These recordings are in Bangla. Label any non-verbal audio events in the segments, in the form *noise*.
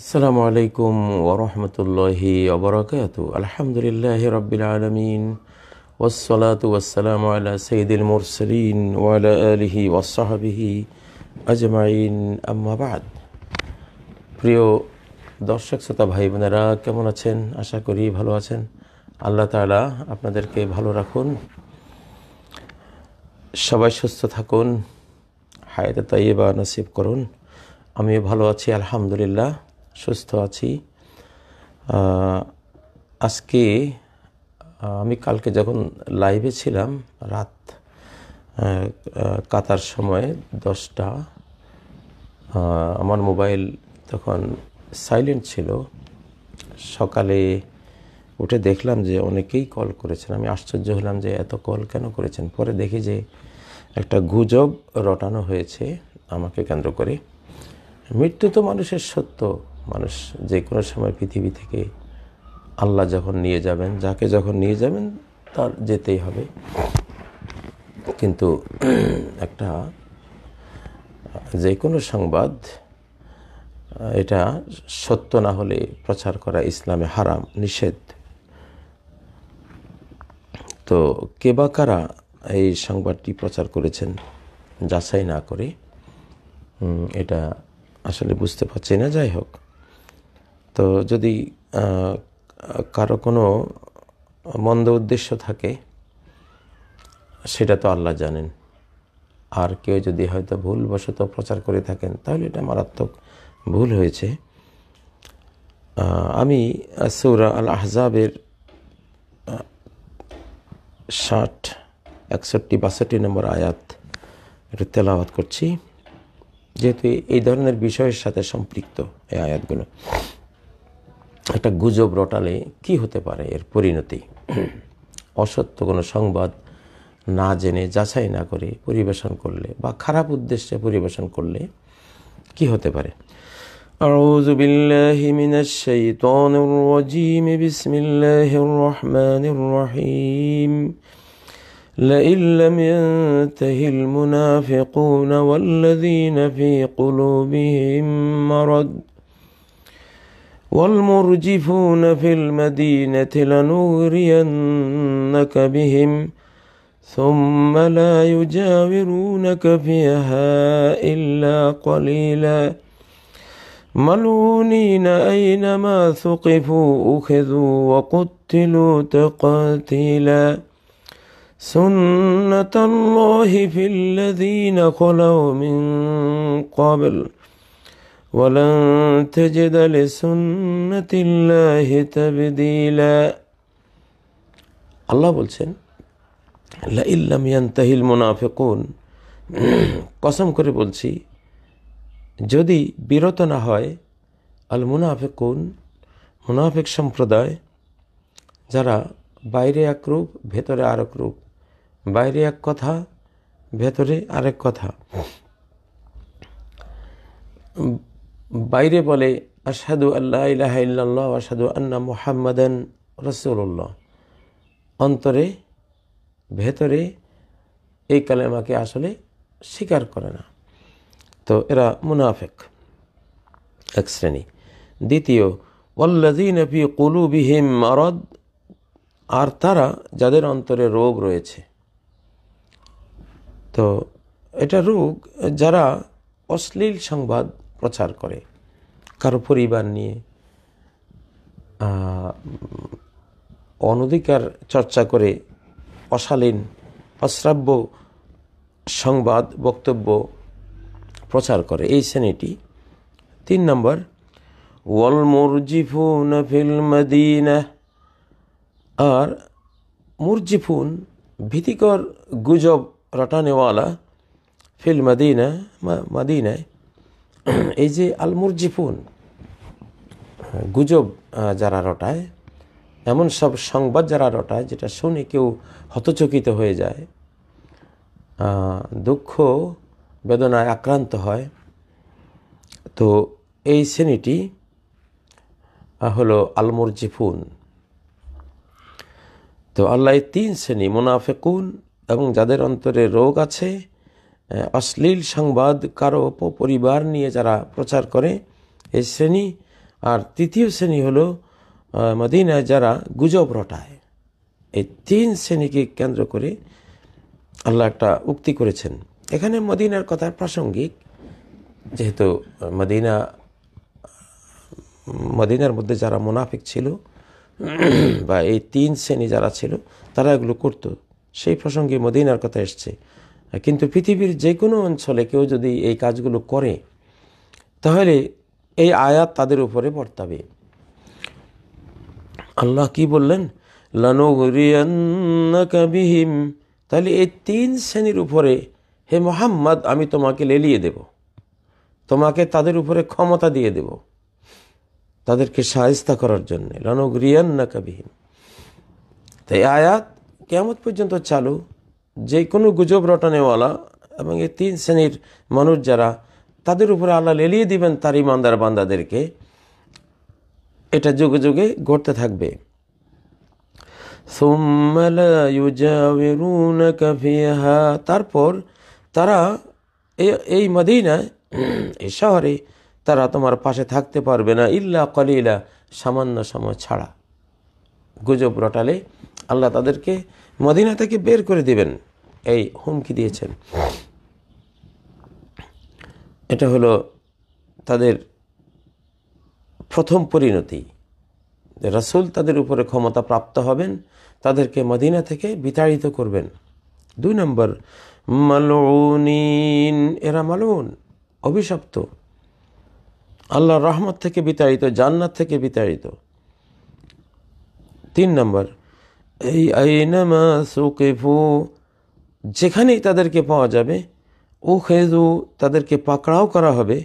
আসসালামু আলাইকুম ওরহমতুল্লাহি অবরাকাত আলহামদুলিল্লাহ রবিল আলমিন ওসলাত ওসালাম আলা সঈদুল মুরসলিন ওয়ালা আলহি ওসাহাবিহি আজমাইন আম্মাবাদ প্রিয় দর্শক শ্রোতা ভাই বোনেরা কেমন আছেন আশা করি ভালো আছেন আল্লাহ তালা আপনাদেরকে ভালো রাখুন সবাই সুস্থ থাকুন হায়াতে তাইবা নসিব করুন আমিও ভালো আছি আলহামদুলিল্লাহ সুস্থ আছি আজকে আমি কালকে যখন লাইভে ছিলাম রাত কাতার সময় দশটা আমার মোবাইল তখন সাইলেন্ট ছিল সকালে উঠে দেখলাম যে অনেকেই কল করেছেন আমি আশ্চর্য হলাম যে এত কল কেন করেছেন পরে দেখি যে একটা গুজব রটানো হয়েছে আমাকে কেন্দ্র করে মৃত্যু তো মানুষের সত্য মানুষ যে কোনো সময় পৃথিবী থেকে আল্লাহ যখন নিয়ে যাবেন যাকে যখন নিয়ে যাবেন তার যেতেই হবে কিন্তু একটা যে কোনো সংবাদ এটা সত্য না হলে প্রচার করা ইসলামে হারাম নিষেধ তো কে বা কারা এই সংবাদটি প্রচার করেছেন যাচাই না করে এটা আসলে বুঝতে পারছি না যাই হোক তো যদি কারো কোনো মন্দ উদ্দেশ্য থাকে সেটা তো আল্লাহ জানেন আর কেউ যদি হয়তো ভুলবশত প্রচার করে থাকেন তাহলে এটা মারাত্মক ভুল হয়েছে আমি সৌরা আল আহজাবের ষাট একষট্টি বাষট্টি নম্বর আয়াত একটু তেলাওয়াত করছি যেহেতু এই ধরনের বিষয়ের সাথে সম্পৃক্ত এই আয়াতগুলো একটা গুজব রটালে কি হতে পারে এর পরিণতি অসত্য কোনো সংবাদ না জেনে যাচাই না করে পরিবেশন করলে বা খারাপ উদ্দেশ্যে পরিবেশন করলে কি হতে পারে أعوذ بالله من الشيطان الرجيم بسم الله الرحمن الرحيم لئن لم ينته المنافقون والذين في قلوبهم مرض والمرجفون في المدينة لنغرينك بهم ثم لا يجاورونك فيها إلا قليلا ملعونين أينما ثقفوا أخذوا وقتلوا تقاتيلا سنة الله في الذين خلوا من قبل ولن تجد لسنة الله تبديلا আল্লাহ বলছেন তাহিল মুনাফে কোন কসম করে বলছি যদি বিরত না হয় আল কোন মুনাফিক সম্প্রদায় যারা বাইরে এক রূপ ভেতরে আরেক রূপ বাইরে এক কথা ভেতরে আরেক কথা বাইরে বলে আসাদু আল্লাহ ইলাহা ইল্লাল্লাহ আসাদু আন্না মুহাম্মাদান রসুল্লাহ অন্তরে ভেতরে এই কালেমাকে আসলে স্বীকার করে না তো এরা মুনাফেক এক শ্রেণী দ্বিতীয় ওল্লাদিন কুলু কুলুবিহিম মারদ আর তারা যাদের অন্তরে রোগ রয়েছে তো এটা রোগ যারা অশ্লীল সংবাদ প্রচার করে কারো পরিবার নিয়ে অনধিকার চর্চা করে অশালীন অশ্রাব্য সংবাদ বক্তব্য প্রচার করে এই শ্রেণীটি তিন নম্বর ওয়াল মুরজিফুন ফিল মদিনা আর মুরজিফুন ভীতিকর গুজব রটানেওয়ালা ফিল মদিনা মদিনায় *clears throat* এই যে জিফুন গুজব যারা রটায় এমন সব সংবাদ যারা রটায় যেটা শুনে কেউ হতচকিত হয়ে যায় দুঃখ বেদনায় আক্রান্ত হয় তো এই শ্রেণীটি হলো জিফুন তো আল্লাহ তিন শ্রেণী মোনাফেকুন এবং যাদের অন্তরে রোগ আছে অশ্লীল সংবাদ কারো পরিবার নিয়ে যারা প্রচার করে এই শ্রেণী আর তৃতীয় শ্রেণী হলো মদিনায় যারা গুজব রটায় এই তিন শ্রেণীকে কেন্দ্র করে আল্লাহ একটা উক্তি করেছেন এখানে মদিনার কথা প্রাসঙ্গিক যেহেতু মদিনা মদিনার মধ্যে যারা মুনাফিক ছিল বা এই তিন শ্রেণী যারা ছিল তারা এগুলো করত সেই প্রসঙ্গে মদিনার কথা এসছে কিন্তু পৃথিবীর যে কোনো অঞ্চলে কেউ যদি এই কাজগুলো করে তাহলে এই আয়াত তাদের উপরে বর্তাবে আল্লাহ কি বললেন লানুরিয়ান্নাকাবিহিম তাহলে এই তিন শ্রেণীর উপরে হে মোহাম্মদ আমি তোমাকে লেলিয়ে দেব তোমাকে তাদের উপরে ক্ষমতা দিয়ে দেব তাদেরকে সাহস্তা করার জন্যে লানুরিয়ান্নাকাবিহিম তাই আয়াত কেমন পর্যন্ত চালু যে কোনো গুজব রটনেওয়ালা এবং এই তিন শ্রেণীর মানুষ যারা তাদের উপরে আল্লাহ লেলিয়ে দিবেন তার ইমানদার বান্দাদেরকে এটা যুগে যুগে ঘটতে থাকবে তারপর তারা এই মদিনায় এই শহরে তারা তোমার পাশে থাকতে পারবে না ইল্লা কলিলা সামান্য সময় ছাড়া গুজব রটালে আল্লাহ তাদেরকে মদিনা থেকে বের করে দিবেন এই হুমকি দিয়েছেন এটা হলো তাদের প্রথম পরিণতি রাসুল তাদের উপরে ক্ষমতা প্রাপ্ত হবেন তাদেরকে মদিনা থেকে বিতাড়িত করবেন দুই নম্বর মালুনিন এরা মালুন অভিশপ্ত আল্লাহ রহমত থেকে বিতাড়িত জান্নাত থেকে বিতাড়িত তিন নম্বর এই আইনামা সুকেফু যেখানেই তাদেরকে পাওয়া যাবে ও খেজু তাদেরকে পাকড়াও করা হবে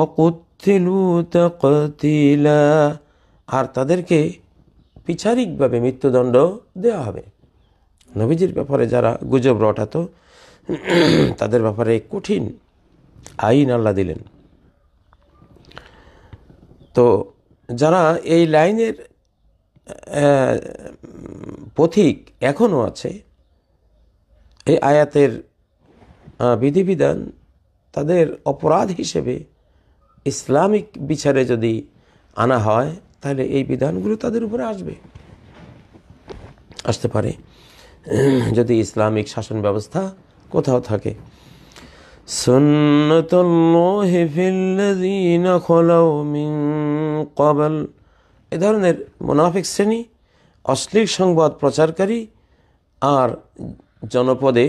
ও কুথিলু তিলা আর তাদেরকে পিছারিকভাবে মৃত্যুদণ্ড দেওয়া হবে নবীজির ব্যাপারে যারা গুজব রটাত তাদের ব্যাপারে কঠিন আইন আল্লাহ দিলেন তো যারা এই লাইনের পথিক এখনও আছে এই আয়াতের বিধিবিধান তাদের অপরাধ হিসেবে ইসলামিক বিচারে যদি আনা হয় তাহলে এই বিধানগুলো তাদের উপরে আসবে আসতে পারে যদি ইসলামিক শাসন ব্যবস্থা কোথাও থাকে সুন্নতুল্লাহি ফিল্লাযীনা খলাউ মিন ক্বাবল এ ধরনের মোনাফিক শ্রেণী অশ্লীল সংবাদ প্রচারকারী আর জনপদে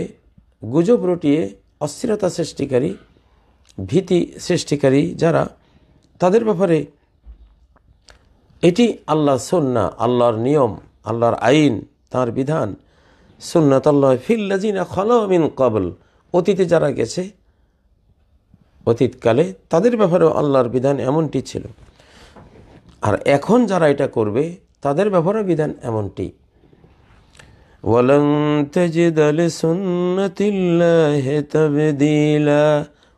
গুজব রটিয়ে অস্থিরতা সৃষ্টিকারী ভীতি সৃষ্টিকারী যারা তাদের ব্যাপারে এটি আল্লাহ সন্না আল্লাহর নিয়ম আল্লাহর আইন তার বিধান সুন্নাতাল্লাহ ফিল্লাজিনা খলমিন কবল অতীতে যারা গেছে অতীতকালে তাদের ব্যাপারেও আল্লাহর বিধান এমনটি ছিল আর এখন যারা এটা করবে তাদের ব্যবহার বিধান এমনটি ولن تجد لسنة হে تبديلا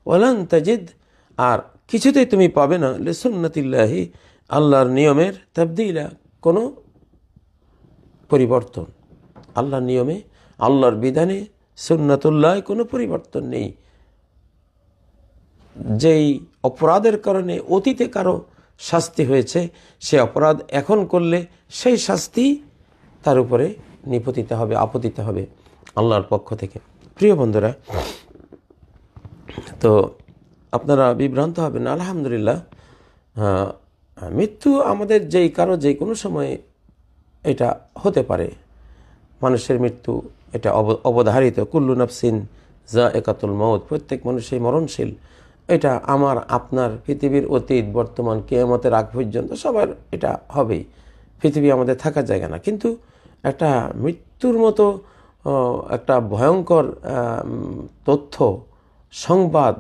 ولن আর কিছুতেই তুমি পাবে না লিসুন্নতিল্লাহি আল্লাহর নিয়মের তাবদিলা কোনো পরিবর্তন আল্লাহর নিয়মে আল্লাহর বিধানে সুন্নাতুল্লাহ কোনো পরিবর্তন নেই যেই অপরাধের কারণে অতীতে কারো শাস্তি হয়েছে সে অপরাধ এখন করলে সেই শাস্তি তার উপরে নিপতিতে হবে আপতিতে হবে আল্লাহর পক্ষ থেকে প্রিয় বন্ধুরা তো আপনারা বিভ্রান্ত হবেন আলহামদুলিল্লাহ হ্যাঁ, মৃত্যু আমাদের যেই কারো যে কোনো সময় এটা হতে পারে মানুষের মৃত্যু এটা অব অবধারিত কুল্লু নাফসিন যা একাতুল মত প্রত্যেক মানুষই মরণশীল এটা আমার আপনার পৃথিবীর অতীত বর্তমান কেয়ামতের আগ পর্যন্ত সবার এটা হবেই পৃথিবী আমাদের থাকার জায়গা না কিন্তু একটা মৃত্যুর মতো একটা ভয়ঙ্কর তথ্য সংবাদ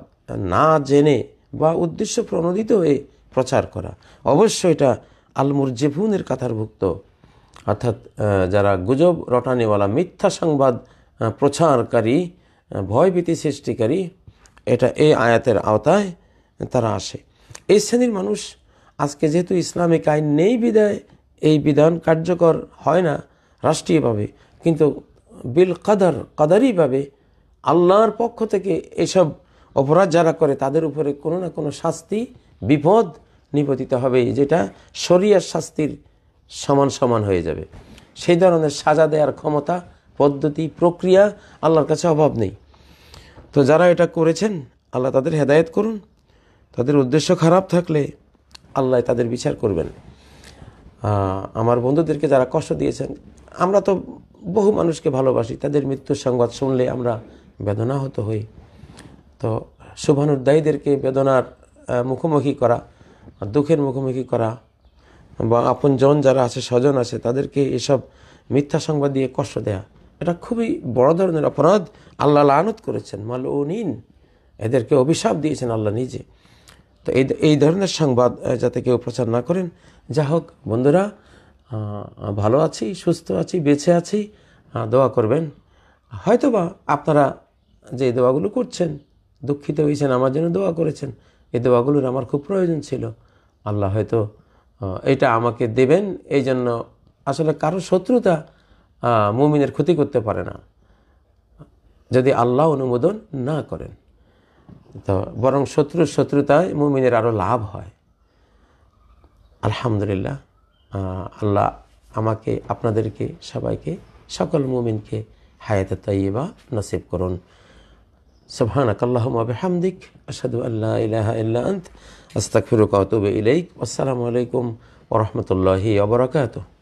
না জেনে বা উদ্দেশ্য প্রণোদিত হয়ে প্রচার করা অবশ্য এটা আলমুর আলমুরজেফুনের কাতারভুক্ত অর্থাৎ যারা গুজব রটানিওয়ালা মিথ্যা সংবাদ প্রচারকারী ভয়ভীতি সৃষ্টিকারী এটা এই আয়াতের আওতায় তারা আসে এই শ্রেণীর মানুষ আজকে যেহেতু ইসলামিক আইন নেই বিদায় এই বিধান কার্যকর হয় না রাষ্ট্রীয়ভাবে কিন্তু বিল কাদার কাদারিভাবে আল্লাহর পক্ষ থেকে এসব অপরাধ যারা করে তাদের উপরে কোনো না কোনো শাস্তি বিপদ নিপতিত হবে যেটা শরিয়ার শাস্তির সমান সমান হয়ে যাবে সেই ধরনের সাজা দেওয়ার ক্ষমতা পদ্ধতি প্রক্রিয়া আল্লাহর কাছে অভাব নেই তো যারা এটা করেছেন আল্লাহ তাদের হেদায়ত করুন তাদের উদ্দেশ্য খারাপ থাকলে আল্লাহ তাদের বিচার করবেন আমার বন্ধুদেরকে যারা কষ্ট দিয়েছেন আমরা তো বহু মানুষকে ভালোবাসি তাদের মৃত্যুর সংবাদ শুনলে আমরা বেদনাহত হই তো শুভানুদ্দায়ীদেরকে বেদনার মুখোমুখি করা দুঃখের মুখোমুখি করা বা আপনজন যারা আছে স্বজন আছে তাদেরকে এসব মিথ্যা সংবাদ দিয়ে কষ্ট দেয়া এটা খুবই বড় ধরনের অপরাধ আল্লাহ আনত করেছেন মাল নিন এদেরকে অভিশাপ দিয়েছেন আল্লাহ নিজে তো এই এই ধরনের সংবাদ যাতে কেউ প্রচার না করেন যা হোক বন্ধুরা ভালো আছি সুস্থ আছি বেঁচে আছি দোয়া করবেন হয়তোবা আপনারা যে দোয়াগুলো করছেন দুঃখিত হয়েছেন আমার জন্য দোয়া করেছেন এই দোয়াগুলোর আমার খুব প্রয়োজন ছিল আল্লাহ হয়তো এটা আমাকে দেবেন এই জন্য আসলে কারো শত্রুতা মুমিনের ক্ষতি করতে পারে না যদি আল্লাহ অনুমোদন না করেন তো বরং শত্রুর শত্রুতায় মুমিনের আরও লাভ হয় আলহামদুলিল্লাহ আল্লাহ আমাকে আপনাদেরকে সবাইকে সকল মুমিনকে হায়াত তাইবা নসিব করুন سبحانك اللهم আসাদু আল্লাহ أن لا إله إلا أنت أستغفرك وأتوب إليك